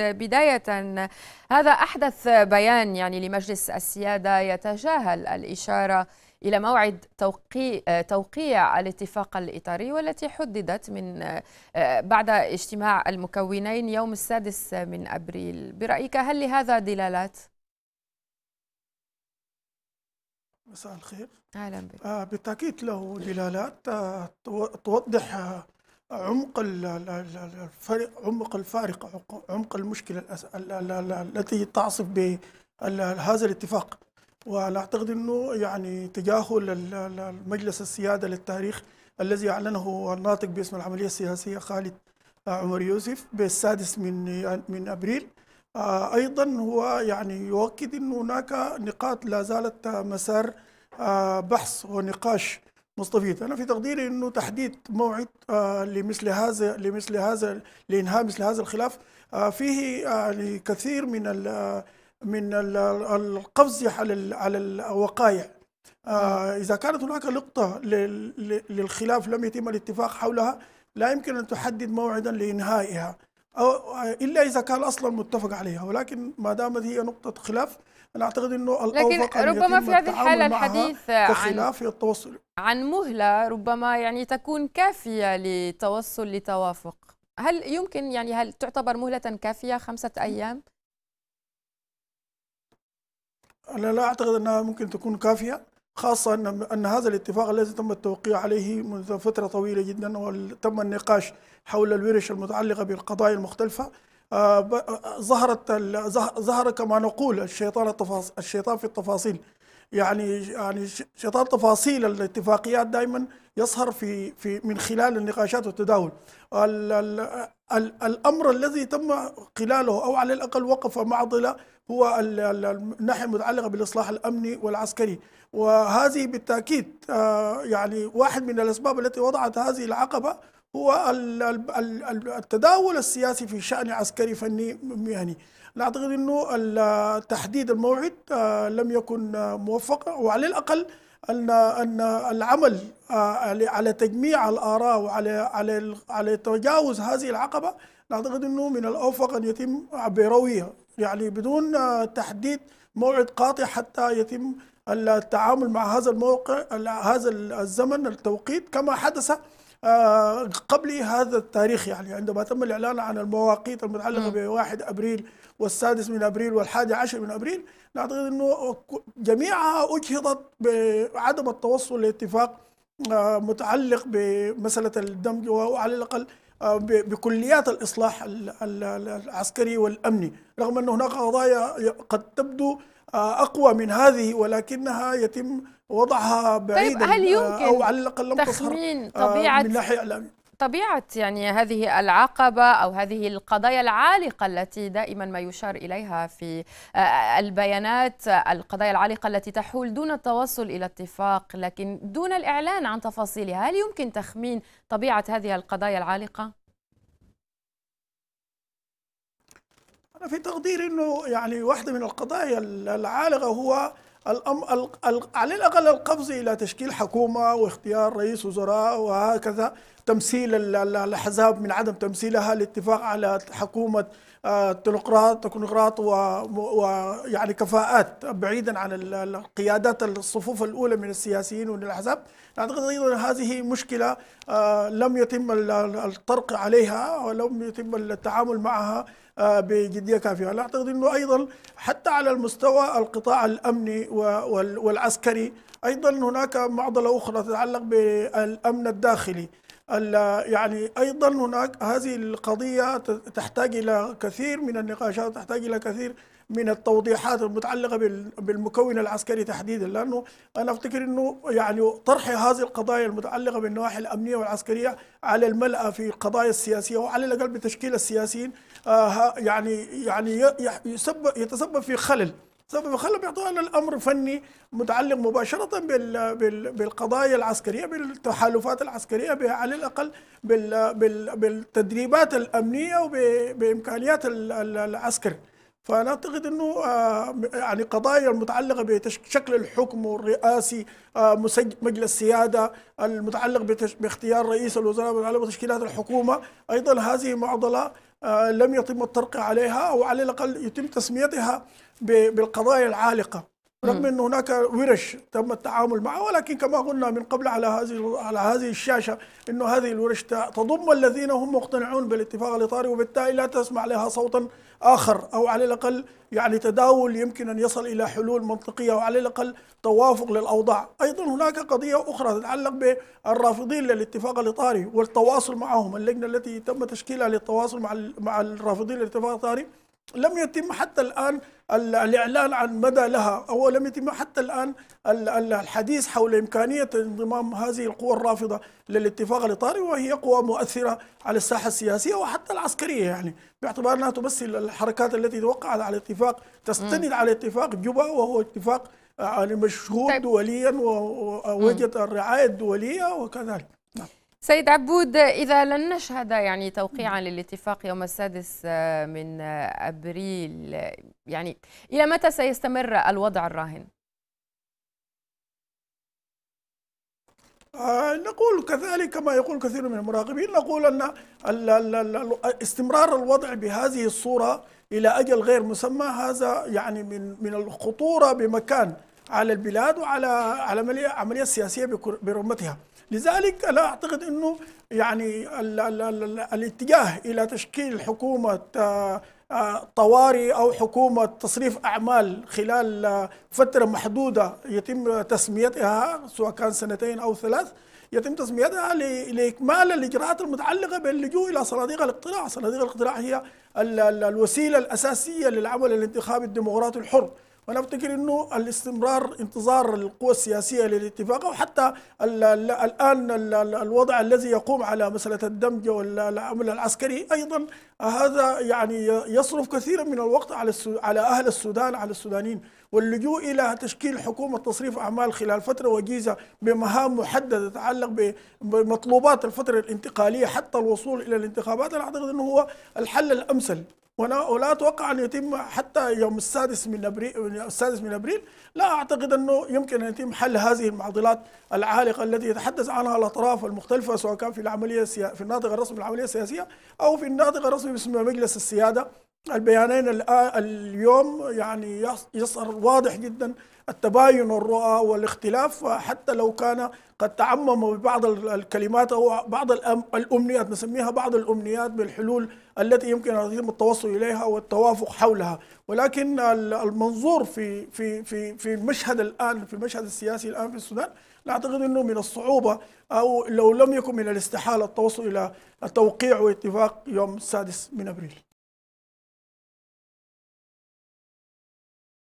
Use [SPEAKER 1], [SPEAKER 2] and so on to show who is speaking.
[SPEAKER 1] بداية هذا أحدث بيان يعني لمجلس السيادة يتجاهل الإشارة إلى موعد توقيع, الاتفاق الإطاري والتي حددت من بعد اجتماع المكونين يوم السادس من
[SPEAKER 2] أبريل برأيك
[SPEAKER 1] هل لهذا دلالات؟
[SPEAKER 2] مساء الخير أهلا بك آه، بالتأكيد له دلالات آه، توضح آه، عمق الفرق عمق الفارق عمق المشكلة التي تعصف بهذا الاتفاق وأنا أعتقد أنه يعني تجاهل المجلس السيادة للتاريخ الذي أعلنه الناطق باسم العملية السياسية خالد آه، عمر يوسف بالسادس من من أبريل آه، أيضا هو يعني يؤكد أن هناك نقاط لا زالت مسار آه، بحث ونقاش مستفيد انا في تقديري انه تحديد موعد آه لمثل هذا لمثل هذا لانهاء مثل هذا الخلاف آه فيه يعني آه كثير من آه، من القفز على على الوقائع آه، اذا كانت هناك لقطه للخلاف لم يتم الاتفاق حولها لا يمكن ان تحدد موعدا لانهائها أو الا اذا كان اصلا متفق عليها ولكن ما دامت هي نقطه خلاف انا اعتقد انه لكن ربما في هذه الحاله الحديث عن التوصل
[SPEAKER 1] عن مهله ربما يعني تكون كافيه للتوصل لتوافق هل يمكن يعني هل تعتبر مهله كافيه خمسه ايام
[SPEAKER 2] انا لا اعتقد انها ممكن تكون كافيه خاصة أن هذا الاتفاق الذي تم التوقيع عليه منذ فترة طويلة جدا وتم النقاش حول الورش المتعلقة بالقضايا المختلفة آه، آه، ظهرت ظهر كما نقول الشيطان الشيطان في التفاصيل يعني يعني شطار تفاصيل الاتفاقيات دائما يظهر في في من خلال النقاشات والتداول الـ الـ الـ الامر الذي تم خلاله او على الاقل وقف معضله هو الناحيه المتعلقه بالاصلاح الامني والعسكري وهذه بالتاكيد آه، يعني واحد من الاسباب التي وضعت هذه العقبه هو التداول السياسي في شأن عسكري فني مهني يعني لا أعتقد أنه تحديد الموعد آه، لم يكن آه، موفق وعلى الأقل أن أن العمل آه، على تجميع الآراء وعلى على على تجاوز هذه العقبة لا أعتقد أنه من الأوفق أن يتم بروية يعني بدون تحديد موعد قاطع حتى يتم التعامل مع هذا الموقع هذا الزمن التوقيت كما حدث آه، قبل هذا التاريخ يعني عندما تم الإعلان عن المواقيت المتعلقة ب 1 أبريل والسادس من أبريل والحادي عشر من أبريل نعتقد أنه جميعها أجهضت بعدم التوصل لاتفاق آه، متعلق بمسألة الدمج وعلى الأقل آه، بكليات الإصلاح العسكري والأمني رغم أن هناك قضايا قد تبدو اقوى من هذه ولكنها يتم وضعها طيب، بعيدا طيب هل آه، يمكن او على الاقل لم تخمين آه، طبيعه من ناحيه اعلاميه
[SPEAKER 1] طبيعة يعني هذه العقبة أو هذه القضايا العالقة التي دائما ما يشار إليها في آه، البيانات القضايا العالقة التي تحول دون التوصل إلى اتفاق لكن دون الإعلان عن تفاصيلها هل يمكن تخمين طبيعة هذه القضايا العالقة؟
[SPEAKER 2] أنا في تقديري أنه يعني واحدة من القضايا العالقة هو الأم... على الأقل القفز إلى تشكيل حكومة واختيار رئيس وزراء وهكذا تمثيل الأحزاب من عدم تمثيلها الاتفاق على حكومة آه، تلقراط تكنوقراط ويعني كفاءات بعيدا عن القيادات الصفوف الاولى من السياسيين ومن الاحزاب اعتقد ايضا هذه مشكله آه، لم يتم الطرق عليها ولم يتم التعامل معها آه، بجديه كافيه، لا اعتقد انه ايضا حتى على المستوى القطاع الامني والعسكري ايضا هناك معضله اخرى تتعلق بالامن الداخلي، يعني ايضا هناك هذه القضيه تحتاج الى كثير من النقاشات وتحتاج الى كثير من التوضيحات المتعلقه بالمكون العسكري تحديدا لانه انا افتكر انه يعني طرح هذه القضايا المتعلقه بالنواحي الامنيه والعسكريه على الملأ في القضايا السياسيه وعلى الاقل بتشكيل السياسيين آه، يعني يعني يتسبب في خلل سوف يخلف إعطاء الأمر فني متعلق مباشرة بالقضايا العسكرية بالتحالفات العسكرية على الأقل بالتدريبات الأمنية وبإمكانيات العسكر فانا اعتقد انه آه، يعني قضايا المتعلقه بشكل الحكم الرئاسي آه، مجلس سياده المتعلق باختيار رئيس الوزراء المتعلق بتشكيلات الحكومه ايضا هذه معضله آه، لم يتم الترقي عليها او على الاقل يتم تسميتها بالقضايا العالقه رغم ان هناك ورش تم التعامل معها ولكن كما قلنا من قبل على هذه على هذه الشاشه انه هذه الورش تضم الذين هم مقتنعون بالاتفاق الاطاري وبالتالي لا تسمع لها صوتا اخر او على الاقل يعني تداول يمكن ان يصل الى حلول منطقيه وعلى الاقل توافق للاوضاع، ايضا هناك قضيه اخرى تتعلق بالرافضين للاتفاق الاطاري والتواصل معهم، اللجنه التي تم تشكيلها للتواصل مع مع الرافضين للاتفاق الاطاري لم يتم حتى الآن الإعلان عن مدى لها أو لم يتم حتى الآن الحديث حول إمكانية انضمام هذه القوى الرافضة للاتفاق الإطاري وهي قوى مؤثرة على الساحة السياسية وحتى العسكرية يعني باعتبار أنها تمثل الحركات التي توقعت على اتفاق تستند على اتفاق جوبا وهو اتفاق يعني آه، مشهور طيب. دوليا ووجد الرعاية الدولية وكذلك
[SPEAKER 1] سيد عبود إذا لن نشهد يعني توقيعا للاتفاق يوم السادس آه، من آه، أبريل يعني إلى متى سيستمر الوضع الراهن؟
[SPEAKER 2] آه نقول كذلك كما يقول كثير من المراقبين نقول أن استمرار الوضع بهذه الصورة إلى أجل غير مسمى هذا يعني من من الخطورة بمكان على البلاد وعلى على العملية السياسية برمتها لذلك لا أعتقد أنه يعني الـ الـ الـ الاتجاه إلى تشكيل حكومة آه، آه، طوارئ أو حكومة تصريف أعمال خلال آه، فترة محدودة يتم تسميتها سواء كان سنتين أو ثلاث يتم تسميتها لاكمال الاجراءات المتعلقه باللجوء الى صناديق الاقتراع، صناديق الاقتراع هي الوسيله الاساسيه للعمل الانتخابي الديمقراطي الحر، وانا افتكر انه الاستمرار انتظار القوى السياسيه للاتفاق او حتى الـ ال الان الـ الوضع الذي يقوم على مساله الدمج والعمل العسكري ايضا هذا يعني يصرف كثيرا من الوقت على على اهل السودان على السودانيين واللجوء الى تشكيل حكومه تصريف اعمال خلال فتره وجيزه بمهام محدده تتعلق بمطلوبات الفتره الانتقاليه حتى الوصول الى الانتخابات انا اعتقد انه هو الحل الامثل وانا ولا اتوقع ان يتم حتى يوم السادس من ابريل السادس من ابريل لا اعتقد انه يمكن ان يتم حل هذه المعضلات العالقه التي يتحدث عنها الاطراف المختلفه سواء كان في العمليه في الناطق الرسمي العمليه السياسيه او في الناطق الرسمي باسم مجلس السياده البيانين اليوم يعني يصدر واضح جدا التباين والرؤى والاختلاف حتى لو كان قد تعمم ببعض الكلمات او بعض الامنيات نسميها بعض الامنيات بالحلول التي يمكن ان يتم التوصل اليها والتوافق حولها، ولكن المنظور في في في في المشهد الان في المشهد السياسي الان في السودان لا اعتقد انه من الصعوبه او لو لم يكن من الاستحاله التوصل الى التوقيع واتفاق يوم السادس من ابريل.